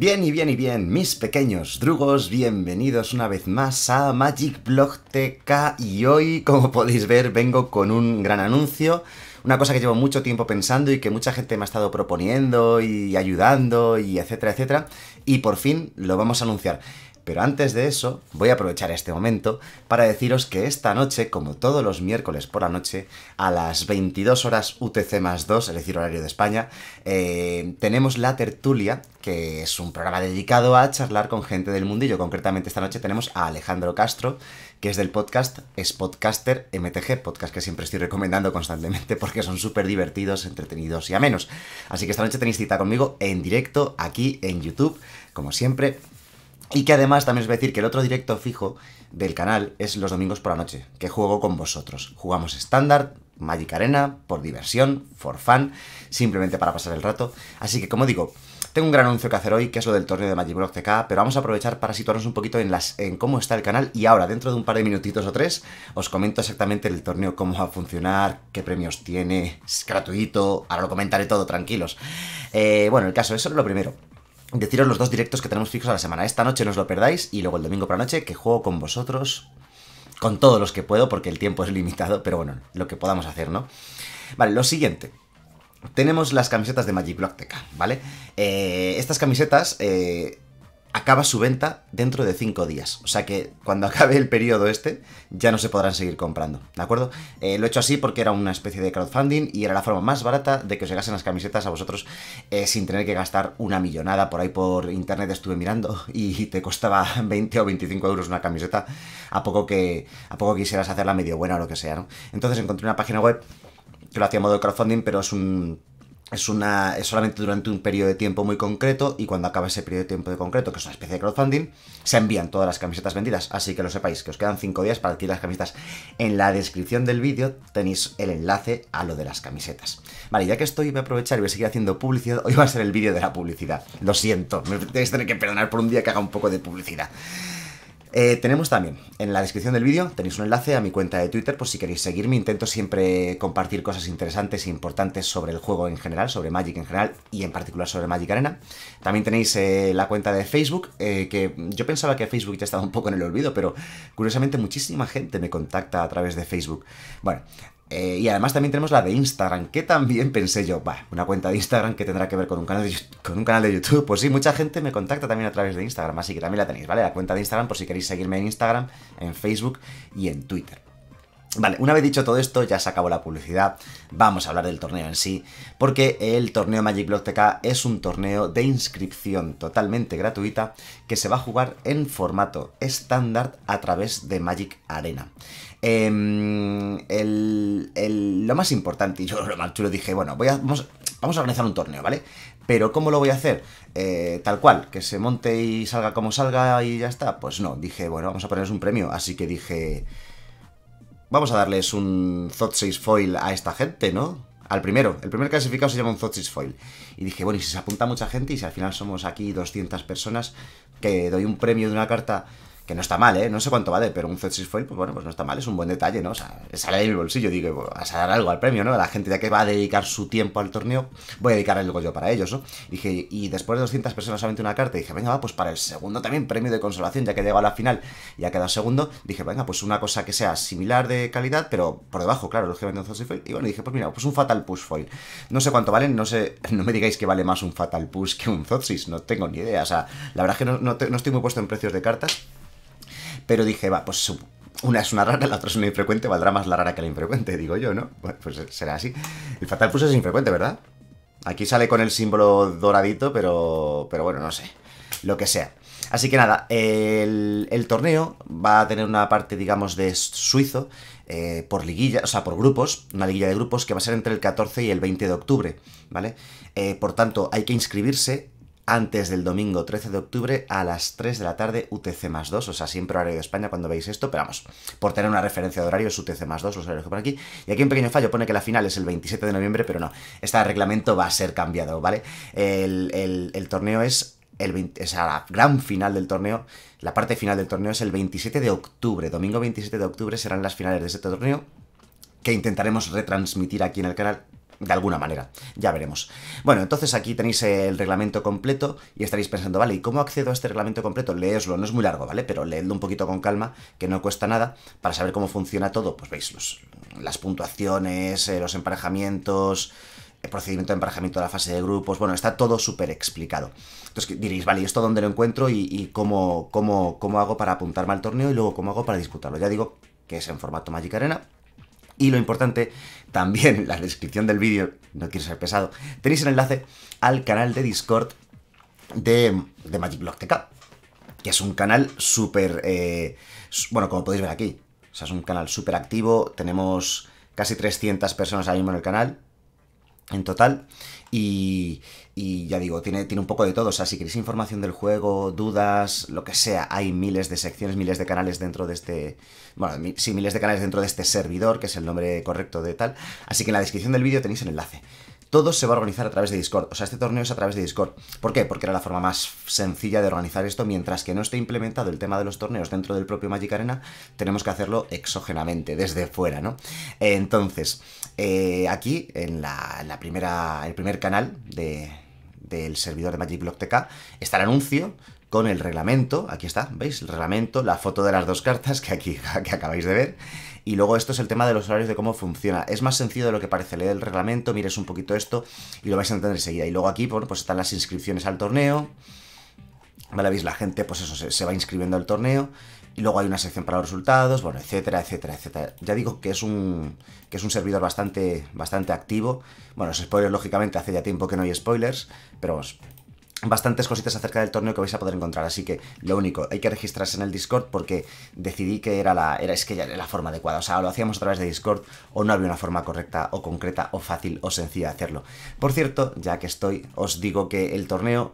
Bien y bien y bien, mis pequeños drugos, bienvenidos una vez más a Magic Blog TK y hoy, como podéis ver, vengo con un gran anuncio, una cosa que llevo mucho tiempo pensando y que mucha gente me ha estado proponiendo y ayudando y etcétera, etcétera, y por fin lo vamos a anunciar. Pero antes de eso, voy a aprovechar este momento para deciros que esta noche, como todos los miércoles por la noche, a las 22 horas UTC más 2, es decir, horario de España, eh, tenemos La Tertulia, que es un programa dedicado a charlar con gente del mundillo. Concretamente esta noche tenemos a Alejandro Castro, que es del podcast Es MTG, podcast que siempre estoy recomendando constantemente porque son súper divertidos, entretenidos y amenos. Así que esta noche tenéis cita conmigo en directo aquí en YouTube, como siempre, y que además también os voy a decir que el otro directo fijo del canal es los domingos por la noche, que juego con vosotros. Jugamos estándar, Magic Arena, por diversión, for fun, simplemente para pasar el rato. Así que, como digo, tengo un gran anuncio que hacer hoy, que es lo del torneo de Magic Block TK, pero vamos a aprovechar para situarnos un poquito en, las, en cómo está el canal y ahora, dentro de un par de minutitos o tres, os comento exactamente el torneo, cómo va a funcionar, qué premios tiene, es gratuito, ahora lo comentaré todo, tranquilos. Eh, bueno, el caso, eso es lo primero deciros los dos directos que tenemos fijos a la semana. Esta noche no os lo perdáis y luego el domingo por la noche que juego con vosotros, con todos los que puedo porque el tiempo es limitado, pero bueno, lo que podamos hacer, ¿no? Vale, lo siguiente. Tenemos las camisetas de Magic Block ¿vale? Eh, estas camisetas eh, acaba su venta dentro de 5 días. O sea que cuando acabe el periodo este, ya no se podrán seguir comprando, ¿de acuerdo? Eh, lo he hecho así porque era una especie de crowdfunding y era la forma más barata de que os llegasen las camisetas a vosotros eh, sin tener que gastar una millonada. Por ahí por internet estuve mirando y te costaba 20 o 25 euros una camiseta a poco que, a poco quisieras hacerla medio buena o lo que sea, ¿no? Entonces encontré una página web que lo hacía modo crowdfunding, pero es un es, una, es solamente durante un periodo de tiempo muy concreto y cuando acaba ese periodo de tiempo de concreto, que es una especie de crowdfunding, se envían todas las camisetas vendidas. Así que lo sepáis, que os quedan 5 días para adquirir las camisetas. En la descripción del vídeo tenéis el enlace a lo de las camisetas. Vale, ya que estoy, voy a aprovechar y voy a seguir haciendo publicidad. Hoy va a ser el vídeo de la publicidad. Lo siento, me tenéis que perdonar por un día que haga un poco de publicidad. Eh, tenemos también, en la descripción del vídeo tenéis un enlace a mi cuenta de Twitter por si queréis seguirme. Intento siempre compartir cosas interesantes e importantes sobre el juego en general, sobre Magic en general y en particular sobre Magic Arena. También tenéis eh, la cuenta de Facebook, eh, que yo pensaba que Facebook ya estaba un poco en el olvido, pero curiosamente muchísima gente me contacta a través de Facebook. Bueno, eh, y además también tenemos la de Instagram, que también pensé yo, va, una cuenta de Instagram que tendrá que ver con un, canal con un canal de YouTube. Pues sí, mucha gente me contacta también a través de Instagram, así que también la tenéis, ¿vale? La cuenta de Instagram por si queréis seguirme en Instagram, en Facebook y en Twitter. Vale, una vez dicho todo esto, ya se acabó la publicidad, vamos a hablar del torneo en sí, porque el torneo Magic Block es un torneo de inscripción totalmente gratuita que se va a jugar en formato estándar a través de Magic Arena. Em, el, lo más importante, y yo lo más chulo dije, bueno, voy vamos, a organizar un torneo, ¿vale? Pero ¿cómo lo voy a hacer? Eh, tal cual, que se monte y salga como salga y ya está. Pues no, dije, bueno, vamos a poner un premio, así que dije... Vamos a darles un Zot 6 Foil a esta gente, ¿no? Al primero. El primer clasificado se llama un Zot 6 Foil. Y dije, bueno, y si se apunta mucha gente y si al final somos aquí 200 personas, que doy un premio de una carta que no está mal, ¿eh? No sé cuánto vale, pero un z Foil, pues bueno, pues no está mal, es un buen detalle, ¿no? O sea, sale de mi bolsillo, digo, pues, vas a dar algo al premio, ¿no? La gente ya que va a dedicar su tiempo al torneo, voy a dedicar algo yo para ellos, ¿no? Dije, y después de 200 personas solamente una carta, dije, venga, va, pues para el segundo también, premio de consolación, ya que llegado a la final y ha quedado segundo, dije, venga, pues una cosa que sea similar de calidad, pero por debajo, claro, lógicamente un z Foil. Y bueno, dije, pues mira, pues un Fatal Push Foil. No sé cuánto valen, no sé, no me digáis que vale más un Fatal Push que un Zotsis, no tengo ni idea, o sea, la verdad es que no, no estoy muy puesto en precios de cartas, pero dije, va, pues una es una rara, la otra es una infrecuente, valdrá más la rara que la infrecuente, digo yo, ¿no? pues será así. El Fatal puso es infrecuente, ¿verdad? Aquí sale con el símbolo doradito, pero, pero bueno, no sé. Lo que sea. Así que nada, el, torneo va a tener una parte, digamos, de suizo, eh, por liguilla, o sea, por grupos, una liguilla de grupos que va a ser entre el 14 y el 20 de octubre, ¿vale? Eh, por tanto, hay que inscribirse antes del domingo 13 de octubre a las 3 de la tarde UTC más 2, o sea, siempre horario de España cuando veis esto, pero vamos, por tener una referencia de horario es UTC más 2, los horarios que por aquí. Y aquí un pequeño fallo, pone que la final es el 27 de noviembre, pero no, este reglamento va a ser cambiado, ¿vale? El, torneo es... El o sea, la gran final del torneo, la parte final del torneo es el 27 de octubre. Domingo 27 de octubre serán las finales de este torneo que intentaremos retransmitir aquí en el canal de alguna manera. Ya veremos. Bueno, entonces aquí tenéis el reglamento completo y estaréis pensando, vale, ¿y cómo accedo a este reglamento completo? Leedlo, no es muy largo, ¿vale? Pero leedlo un poquito con calma, que no cuesta nada, para saber cómo funciona todo. Pues veis los, las puntuaciones, eh, los emparejamientos, el procedimiento de emparejamiento de la fase de grupos, bueno, está todo súper explicado. Entonces diréis, vale, ¿y esto dónde lo encuentro y, cómo, cómo, cómo hago para apuntarme al torneo y luego cómo hago para disputarlo? Ya digo que es en formato Magic Arena, y lo importante, también en la descripción del vídeo, no quiero ser pesado, tenéis el enlace al canal de Discord de, de Magic Block que es un canal súper, eh, bueno, como podéis ver aquí, o sea, es un canal súper activo, tenemos casi 300 personas ahí mismo en el canal, en total. Y, ya digo, tiene, tiene un poco de todo. O sea, si queréis información del juego, dudas, lo que sea, hay miles de secciones, miles de canales dentro de este. Bueno, sí, miles de canales dentro de este servidor, que es el nombre correcto de tal. Así que en la descripción del vídeo tenéis el enlace todo se va a organizar a través de Discord. O sea, este torneo es a través de Discord. ¿Por qué? Porque era la forma más sencilla de organizar esto. Mientras que no esté implementado el tema de los torneos dentro del propio Magic Arena, tenemos que hacerlo exógenamente, desde fuera, ¿no? Eh, entonces, eh, aquí, en la, primera, el primer canal del servidor de Magic Block TK está el anuncio con el reglamento, aquí está, ¿veis? El reglamento, la foto de las dos cartas que aquí que acabáis de ver y luego esto es el tema de los horarios, de cómo funciona. Es más sencillo de lo que parece. leer el reglamento, mires un poquito esto y lo vais a entender enseguida. Y luego aquí, bueno, pues están las inscripciones al torneo. ¿Vale? Veis, la gente, pues eso, se, va inscribiendo al torneo y luego hay una sección para los resultados, bueno, etcétera, etcétera, etcétera. Ya digo que es un, que es un servidor bastante, bastante activo. Bueno, los spoilers, lógicamente, hace ya tiempo que no hay spoilers, pero vamos, bastantes cositas acerca del torneo que vais a poder encontrar, así que lo único, hay que registrarse en el Discord porque decidí que era la era es que la forma adecuada, o sea, o lo hacíamos a través de Discord o no había una forma correcta o concreta o fácil o sencilla de hacerlo. Por cierto, ya que estoy, os digo que el torneo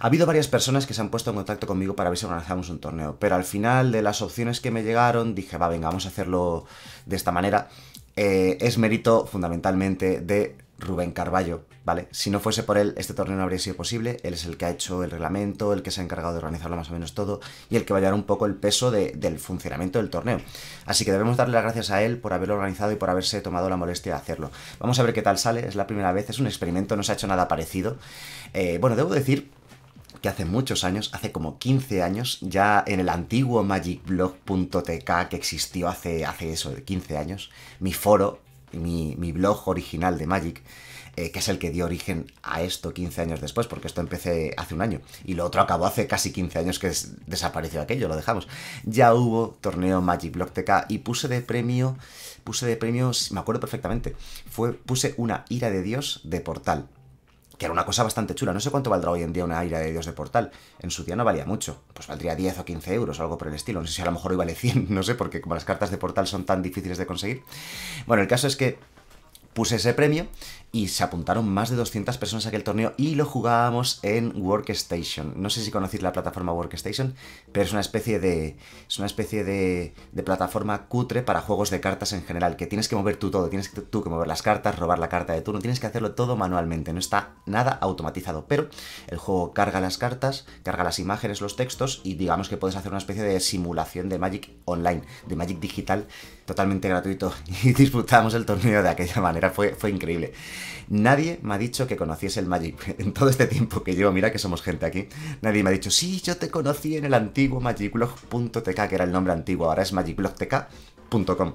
ha habido varias personas que se han puesto en contacto conmigo para ver si organizamos un torneo, pero al final de las opciones que me llegaron dije, va, venga, vamos a hacerlo de esta manera. Eh, es mérito fundamentalmente de Rubén Carballo, ¿vale? Si no fuese por él, este torneo no habría sido posible. Él es el que ha hecho el reglamento, el que se ha encargado de organizarlo más o menos todo y el que va a llevar un poco el peso del funcionamiento del torneo. Así que debemos darle las gracias a él por haberlo organizado y por haberse tomado la molestia de hacerlo. Vamos a ver qué tal sale, es la primera vez, es un experimento, no se ha hecho nada parecido. Eh, bueno, debo decir que hace muchos años, hace como 15 años, ya en el antiguo magicblog.tk que existió hace, hace eso, 15 años, mi foro mi, blog original de Magic, eh, que es el que dio origen a esto 15 años después, porque esto empecé hace un año y lo otro acabó hace casi 15 años que desapareció aquello, lo dejamos. Ya hubo torneo Magic Block TK y puse de premio, puse de premios, me acuerdo perfectamente, fue, puse una ira de Dios de portal que era una cosa bastante chula. No sé cuánto valdrá hoy en día una aire de Dios de Portal. En su día no valía mucho. Pues valdría 10 o 15 euros o algo por el estilo. No sé si a lo mejor hoy vale 100, no sé, porque como las cartas de Portal son tan difíciles de conseguir. Bueno, el caso es que puse ese premio y se apuntaron más de 200 personas a aquel torneo y lo jugábamos en Workstation. No sé si conocéis la plataforma Workstation, pero es una especie de es una especie de, plataforma cutre para juegos de cartas en general, que tienes que mover tú todo, tienes que, tú que mover las cartas, robar la carta de turno, tienes que hacerlo todo manualmente, no está nada automatizado, pero el juego carga las cartas, carga las imágenes, los textos y digamos que puedes hacer una especie de simulación de Magic online, de Magic digital totalmente gratuito y disfrutamos el torneo de aquella manera, fue, fue increíble. Nadie me ha dicho que conociese el Magic. En todo este tiempo que llevo, mira que somos gente aquí, nadie me ha dicho, sí, yo te conocí en el antiguo magicblog.tk, que era el nombre antiguo, ahora es magicblog.tk.com.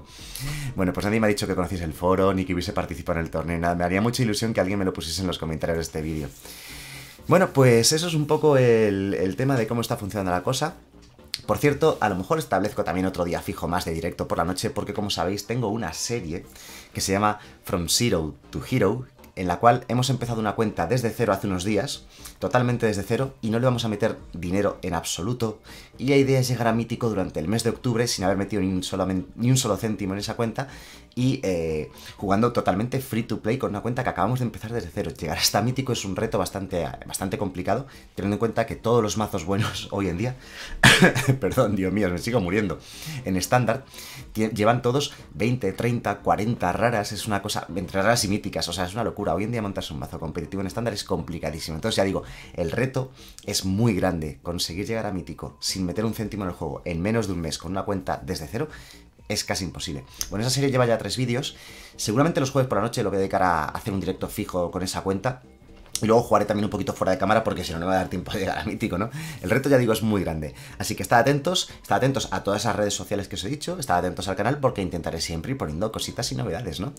Bueno, pues nadie me ha dicho que conociese el foro ni que hubiese participado en el torneo, nada. Me haría mucha ilusión que alguien me lo pusiese en los comentarios de este vídeo. Bueno, pues eso es un poco el tema de cómo está funcionando la cosa. Por cierto, a lo mejor establezco también otro día fijo más de directo por la noche porque como sabéis tengo una serie que se llama From Zero to Hero, en la cual hemos empezado una cuenta desde cero hace unos días, totalmente desde cero, y no le vamos a meter dinero en absoluto, y la idea es llegar a mítico durante el mes de octubre sin haber metido ni un solo, ni un solo céntimo en esa cuenta y eh, jugando totalmente free to play con una cuenta que acabamos de empezar desde cero. Llegar hasta mítico es un reto bastante, bastante complicado, teniendo en cuenta que todos los mazos buenos hoy en día, perdón, Dios mío, me sigo muriendo, en estándar, llevan todos 20, 30, 40 raras, es una cosa, entre raras y míticas, o sea, es una locura. Hoy en día montarse un mazo competitivo en estándar es complicadísimo. Entonces ya digo, el reto es muy grande, conseguir llegar a mítico sin meter un céntimo en el juego en menos de un mes con una cuenta desde cero es casi imposible. Bueno, esa serie lleva ya tres vídeos. Seguramente los jueves por la noche lo voy a dedicar a hacer un directo fijo con esa cuenta y luego jugaré también un poquito fuera de cámara porque si no, no me va a dar tiempo de llegar a mítico, ¿no? El reto, ya digo, es muy grande. Así que estad atentos, estad atentos a todas esas redes sociales que os he dicho, estad atentos al canal porque intentaré siempre ir poniendo cositas y novedades, ¿no?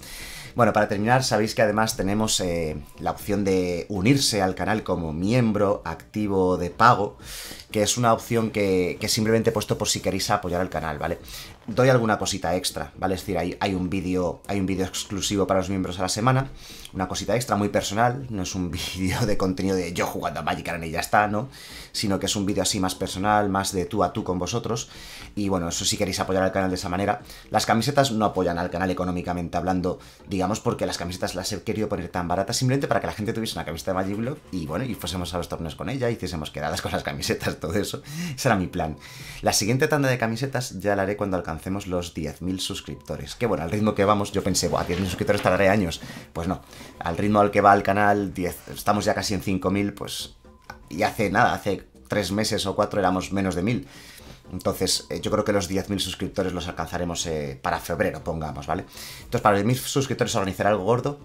Bueno, para terminar, sabéis que además tenemos eh, la opción de unirse al canal como miembro activo de pago, que es una opción que, que simplemente he puesto por si queréis apoyar al canal, ¿vale? doy alguna cosita extra, ¿vale? Es decir, hay, un vídeo, hay un vídeo exclusivo para los miembros a la semana, una cosita extra muy personal, no es un vídeo de contenido de yo jugando a Magic Arena y ya está, ¿no? Sino que es un vídeo así más personal, más de tú a tú con vosotros. Y bueno, eso si sí queréis apoyar al canal de esa manera. Las camisetas no apoyan al canal económicamente hablando, digamos, porque las camisetas las he querido poner tan baratas simplemente para que la gente tuviese una camiseta de Magic y bueno, y fuésemos a los torneos con ella, hiciésemos quedadas con las camisetas, todo eso. Ese era mi plan. La siguiente tanda de camisetas ya la haré cuando alcance hacemos los 10.000 suscriptores. Que bueno, al ritmo que vamos, yo pensé, a 10.000 suscriptores tardaré años. Pues no, al ritmo al que va el canal, estamos ya casi en 5.000, pues... Y hace nada, hace 3 meses o 4 éramos menos de 1.000. Entonces, eh, yo creo que los 10.000 suscriptores los alcanzaremos eh, para febrero, pongamos, ¿vale? Entonces, para los 10.000 suscriptores organizar algo gordo,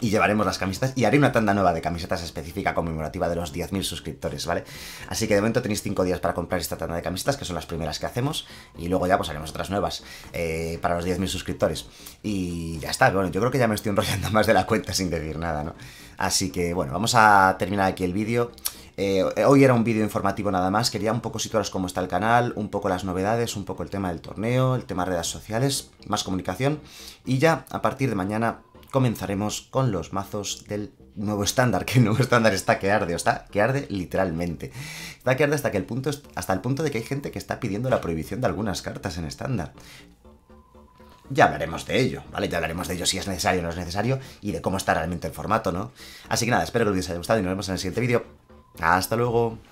y llevaremos las camisetas y haré una tanda nueva de camisetas específica conmemorativa de los 10.000 suscriptores, ¿vale? Así que de momento tenéis 5 días para comprar esta tanda de camisetas, que son las primeras que hacemos, y luego ya pues haremos otras nuevas eh, para los 10.000 suscriptores. Y ya está, bueno, yo creo que ya me estoy enrollando más de la cuenta sin decir nada, ¿no? Así que bueno, vamos a terminar aquí el vídeo. Eh, hoy era un vídeo informativo nada más, quería un poco situaros cómo está el canal, un poco las novedades, un poco el tema del torneo, el tema de redes sociales, más comunicación y ya a partir de mañana comenzaremos con los mazos del nuevo estándar, que el nuevo estándar está que arde, o está que arde literalmente. Está que arde hasta, que el punto, hasta el punto de que hay gente que está pidiendo la prohibición de algunas cartas en estándar. Ya hablaremos de ello, ¿vale? Ya hablaremos de ello si es necesario o no es necesario y de cómo está realmente el formato, ¿no? Así que nada, espero que os haya gustado y nos vemos en el siguiente vídeo. ¡Hasta luego!